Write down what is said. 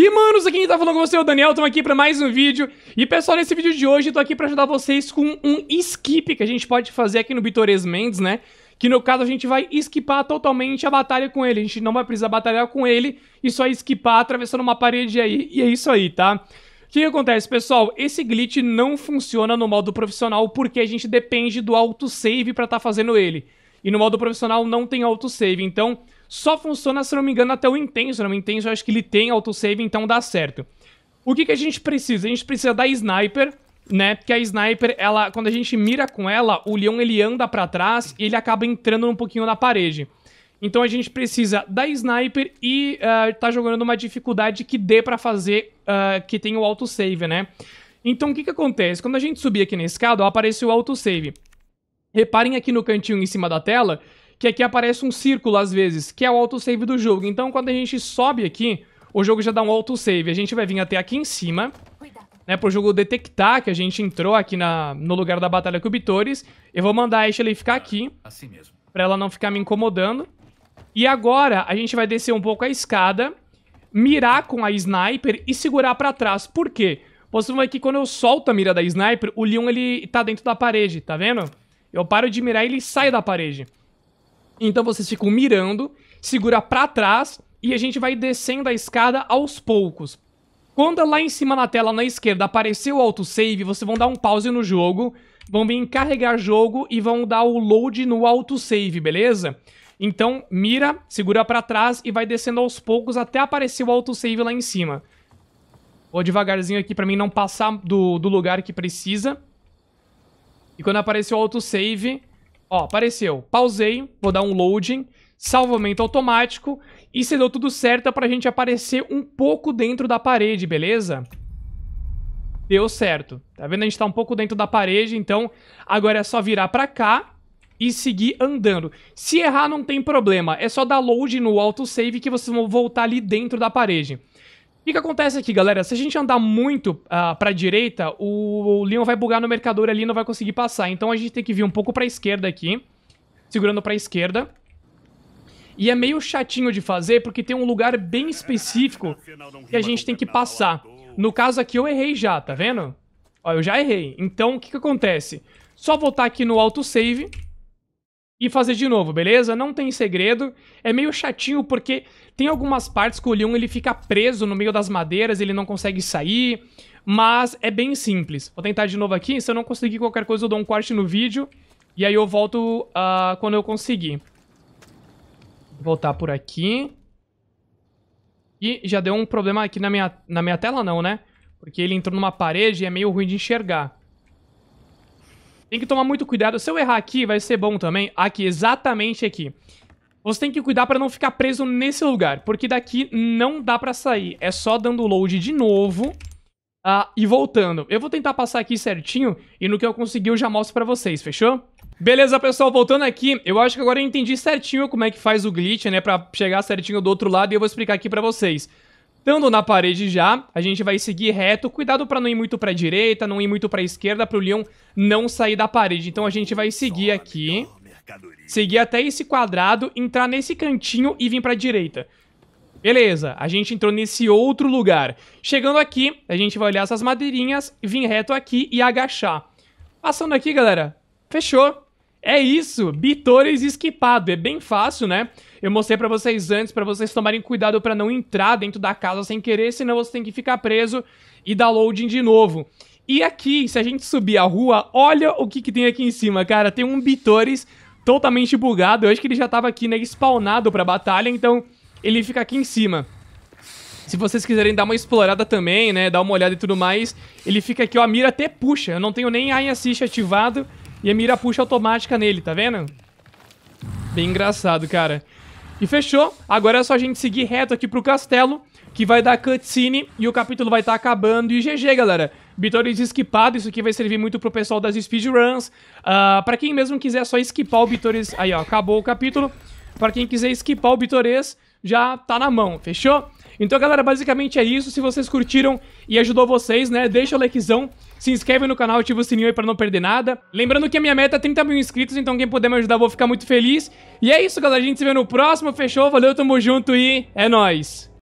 E, manos, aqui quem tá falando com você é o Daniel, estamos aqui para mais um vídeo. E, pessoal, nesse vídeo de hoje eu tô aqui para ajudar vocês com um skip que a gente pode fazer aqui no Bitores Mendes, né? Que, no caso, a gente vai skipar totalmente a batalha com ele. A gente não vai precisar batalhar com ele e só skipar atravessando uma parede aí. E é isso aí, tá? O que, que acontece, pessoal? Esse glitch não funciona no modo profissional porque a gente depende do autosave para estar tá fazendo ele. E no modo profissional não tem autosave, então só funciona, se não me engano, até o intenso. Né? O intenso eu acho que ele tem autosave, então dá certo. O que, que a gente precisa? A gente precisa da sniper, né? Porque a sniper, ela, quando a gente mira com ela, o leão ele anda para trás e ele acaba entrando um pouquinho na parede. Então a gente precisa da sniper e uh, tá jogando uma dificuldade que dê para fazer, uh, que tenha o autosave, né? Então o que que acontece? Quando a gente subir aqui na escada, ó, apareceu o autosave. Reparem aqui no cantinho em cima da tela que aqui aparece um círculo às vezes, que é o autosave do jogo. Então quando a gente sobe aqui, o jogo já dá um autosave. A gente vai vir até aqui em cima, né, pro jogo detectar que a gente entrou aqui na, no lugar da batalha com o Bitores. Eu vou mandar a Ashley ficar ah, aqui, assim mesmo. pra ela não ficar me incomodando. E agora a gente vai descer um pouco a escada, mirar com a sniper e segurar pra trás. Por quê? Vocês vão ver que quando eu solto a mira da sniper, o Leon ele tá dentro da parede, tá vendo? Eu paro de mirar e ele sai da parede. Então vocês ficam mirando, segura para trás e a gente vai descendo a escada aos poucos. Quando é lá em cima na tela, na esquerda, aparecer o autosave, vocês vão dar um pause no jogo, vão vir carregar jogo e vão dar o load no autosave, beleza? Então, mira, segura para trás e vai descendo aos poucos até aparecer o autosave lá em cima. Vou devagarzinho aqui para mim não passar do, do lugar que precisa. E quando aparecer o autosave, Ó, apareceu. Pausei, vou dar um loading, salvamento automático. E se deu tudo certo, é pra gente aparecer um pouco dentro da parede, beleza? Deu certo. Tá vendo? A gente tá um pouco dentro da parede, então agora é só virar pra cá e seguir andando. Se errar, não tem problema. É só dar load no autosave que vocês vão voltar ali dentro da parede. E o que acontece aqui, galera? Se a gente andar muito uh, pra direita, o, Leon vai bugar no mercador ali e não vai conseguir passar. Então a gente tem que vir um pouco pra esquerda aqui, segurando pra esquerda. E é meio chatinho de fazer, porque tem um lugar bem específico que a gente tem que passar. No caso aqui eu errei já, tá vendo? Ó, eu já errei. Então o que que acontece? Só voltar aqui no autosave... save e fazer de novo, beleza? Não tem segredo. É meio chatinho porque tem algumas partes que o Leon ele fica preso no meio das madeiras, ele não consegue sair, mas é bem simples. Vou tentar de novo aqui, se eu não conseguir qualquer coisa eu dou um corte no vídeo e aí eu volto uh, quando eu conseguir. Voltar por aqui. E já deu um problema aqui na minha, na minha tela não, né? Porque ele entrou numa parede e é meio ruim de enxergar. Tem que tomar muito cuidado. Se eu errar aqui, vai ser bom também. Aqui, exatamente aqui. Você tem que cuidar pra não ficar preso nesse lugar, porque daqui não dá pra sair. É só dando load de novo ah, e voltando. Eu vou tentar passar aqui certinho e no que eu conseguir eu já mostro pra vocês, fechou? Beleza, pessoal, voltando aqui, eu acho que agora eu entendi certinho como é que faz o glitch, né, pra chegar certinho do outro lado e eu vou explicar aqui pra vocês. Estando na parede já, a gente vai seguir reto. Cuidado para não ir muito para direita, não ir muito para esquerda, para o Leon não sair da parede. Então a gente vai seguir aqui. Seguir até esse quadrado, entrar nesse cantinho e vir para direita. Beleza, a gente entrou nesse outro lugar. Chegando aqui, a gente vai olhar essas madeirinhas, vir reto aqui e agachar. Passando aqui, galera, fechou. É isso, Bitores esquipado, é bem fácil, né? Eu mostrei para vocês antes para vocês tomarem cuidado para não entrar dentro da casa sem querer, senão você tem que ficar preso e dar loading de novo. E aqui, se a gente subir a rua, olha o que, que tem aqui em cima, cara. Tem um Bitores totalmente bugado. Eu acho que ele já tava aqui, né, spawnado pra batalha, então ele fica aqui em cima. Se vocês quiserem dar uma explorada também, né, dar uma olhada e tudo mais, ele fica aqui, ó, a mira até puxa. Eu não tenho nem Eye Assist ativado, e a mira puxa automática nele, tá vendo? Bem engraçado, cara. E fechou. Agora é só a gente seguir reto aqui pro castelo, que vai dar cutscene e o capítulo vai estar tá acabando. E GG, galera. Bitores esquipado, isso aqui vai servir muito pro pessoal das speedruns. Uh, pra quem mesmo quiser só esquipar o Bitores... Aí, ó, acabou o capítulo. Pra quem quiser esquipar o Bitores, já tá na mão, fechou? Então, galera, basicamente é isso. Se vocês curtiram e ajudou vocês, né, deixa o likezão, se inscreve no canal, ativa o sininho aí pra não perder nada. Lembrando que a minha meta é 30 mil inscritos, então quem puder me ajudar, eu vou ficar muito feliz. E é isso, galera. A gente se vê no próximo. Fechou? Valeu, tamo junto e é nóis!